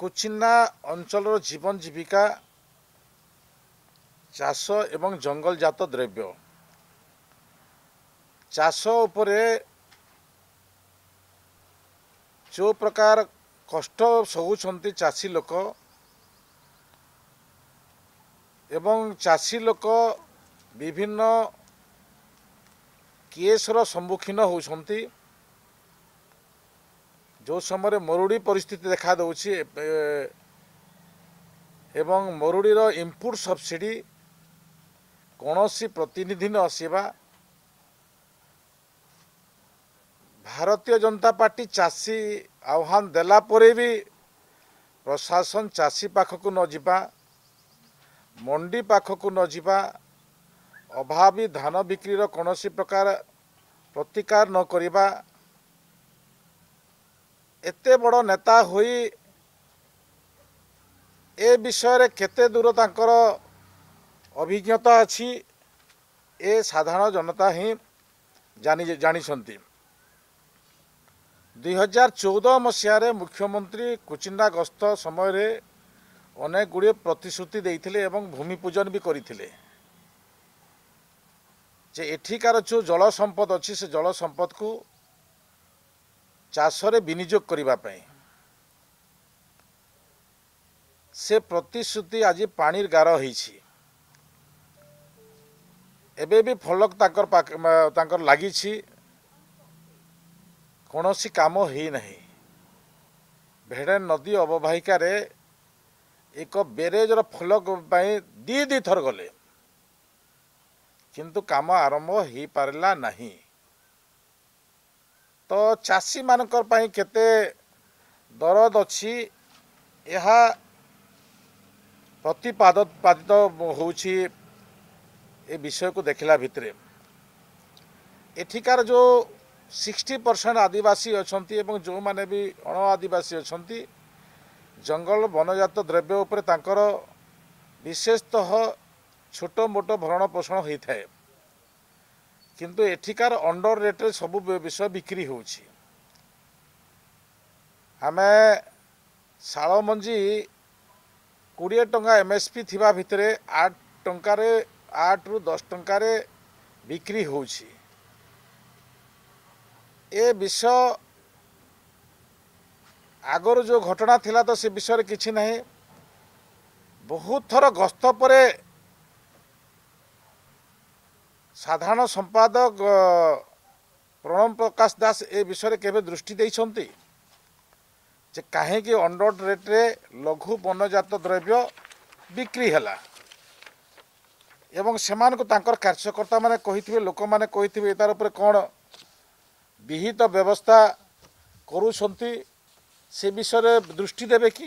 କୁଚିନ୍ନା ଅଞ୍ଚଳର ଜୀବନ ଜୀବିକା ଚାଷ ଏବଂ ଜଙ୍ଗଲଜାତ ଦ୍ରବ୍ୟ ଚାଷ ଉପରେ ଯେଉଁ ପ୍ରକାର କଷ୍ଟ ସହୁଛନ୍ତି ଚାଷୀ ଲୋକ ଏବଂ ଚାଷୀ ଲୋକ ବିଭିନ୍ନ କେସ୍ର ସମ୍ମୁଖୀନ ହେଉଛନ୍ତି ଯେଉଁ ସମୟରେ ମରୁଡ଼ି ପରିସ୍ଥିତି ଦେଖାଦେଉଛି ଏବଂ ମରୁଡ଼ିର ଇମ୍ପୁଟ୍ ସବସିଡ଼ି କୌଣସି ପ୍ରତିନିଧି ନ ଆସିବା ଭାରତୀୟ ଜନତା ପାର୍ଟି ଚାଷୀ ଆହ୍ୱାନ ଦେଲା ପରେ ବି ପ୍ରଶାସନ ଚାଷୀ ପାଖକୁ ନ ଯିବା ମଣ୍ଡି ପାଖକୁ ନ ଯିବା ଅଭାବୀ ଧାନ ବିକ୍ରିର କୌଣସି ପ୍ରକାର ପ୍ରତିକାର ନ କରିବା ଏତେ ବଡ଼ ନେତା ହୋଇ ଏ ବିଷୟରେ କେତେ ଦୂର ତାଙ୍କର ଅଭିଜ୍ଞତା ଅଛି ଏ ସାଧାରଣ ଜନତା ହିଁ ଜାଣି ଜାଣିଛନ୍ତି ହଜାର ଚଉଦ ମସିହାରେ ମୁଖ୍ୟମନ୍ତ୍ରୀ କୁଚିଣ୍ଡା ଗସ୍ତ ସମୟରେ ଅନେକ ଗୁଡ଼ିଏ ପ୍ରତିଶ୍ରୁତି ଦେଇଥିଲେ ଏବଂ ଭୂମି ପୂଜନ ବି କରିଥିଲେ ଯେ ଏଠିକାର ଯେଉଁ ଜଳ ସମ୍ପଦ ଅଛି ସେ ଜଳ ସମ୍ପଦକୁ ଚାଷରେ ବିନିଯୋଗ କରିବା ପାଇଁ ସେ ପ୍ରତିଶ୍ରୁତି ଆଜି ପାଣିର ଗାର ହେଇଛି ଏବେ ବି ଫଲକ ତାଙ୍କର ତାଙ୍କର ଲାଗିଛି କୌଣସି କାମ ହେଇନାହିଁ ଭେଡ଼େନ୍ ନଦୀ ଅବବାହିକାରେ ଏକ ବେରେଜର ଫଲକ ପାଇଁ ଦୁଇ ଦୁଇଥର ଗଲେ କିନ୍ତୁ କାମ ଆରମ୍ଭ ହେଇପାରିଲା ନାହିଁ ତ ଚାଷୀମାନଙ୍କ ପାଇଁ କେତେ ଦରଦ ଅଛି ଏହା ପ୍ରତିପାଦପାଦିତ ହେଉଛି ଏ ବିଷୟକୁ ଦେଖିଲା ଭିତରେ ଏଠିକାର ଯେଉଁ ସିକ୍ସଟି ପରସେଣ୍ଟ ଆଦିବାସୀ ଅଛନ୍ତି ଏବଂ ଯେଉଁମାନେ ବି ଅଣ ଆଦିବାସୀ ଅଛନ୍ତି ଜଙ୍ଗଲ ବନଜାତ ଦ୍ରବ୍ୟ ଉପରେ ତାଙ୍କର ବିଶେଷତଃ ଛୋଟ ମୋଟ ଭରଣ ପୋଷଣ ହୋଇଥାଏ କିନ୍ତୁ ଏଠିକାର ଅଣ୍ଡର ରେଟ୍ରେ ସବୁ ବିଷୟ ବିକ୍ରି ହେଉଛି ଆମେ ଶାଳ ମଞ୍ଜି କୋଡ଼ିଏ ଟଙ୍କା ଏମ୍ ଏସ୍ ପି ଥିବା ଭିତରେ ଆଠ ଟଙ୍କାରେ ଆଠରୁ ଦଶ ଟଙ୍କାରେ ବିକ୍ରି ହେଉଛି ଏ ବିଷୟ ଆଗରୁ ଯେଉଁ ଘଟଣା ଥିଲା ତ ସେ ବିଷୟରେ କିଛି ନାହିଁ ବହୁତ ଥର ଗସ୍ତ ପରେ সাধারণ সম্পাদক প্রণব প্রকাশ দাস এ বিষয়ে কেবে দৃষ্টি দিয়েছেন যে কাহি অন্ডর রেট্রে লঘু বন্যজাত দ্রব্য বিক্রি হল এবং সে তাঁর কার্যকর্তা মানে লোক মানে কহিথিবে তার উপরে কোণ বিহিত ব্যবস্থা করুছন্তি সে বিষয়ে দৃষ্টি দেবে কি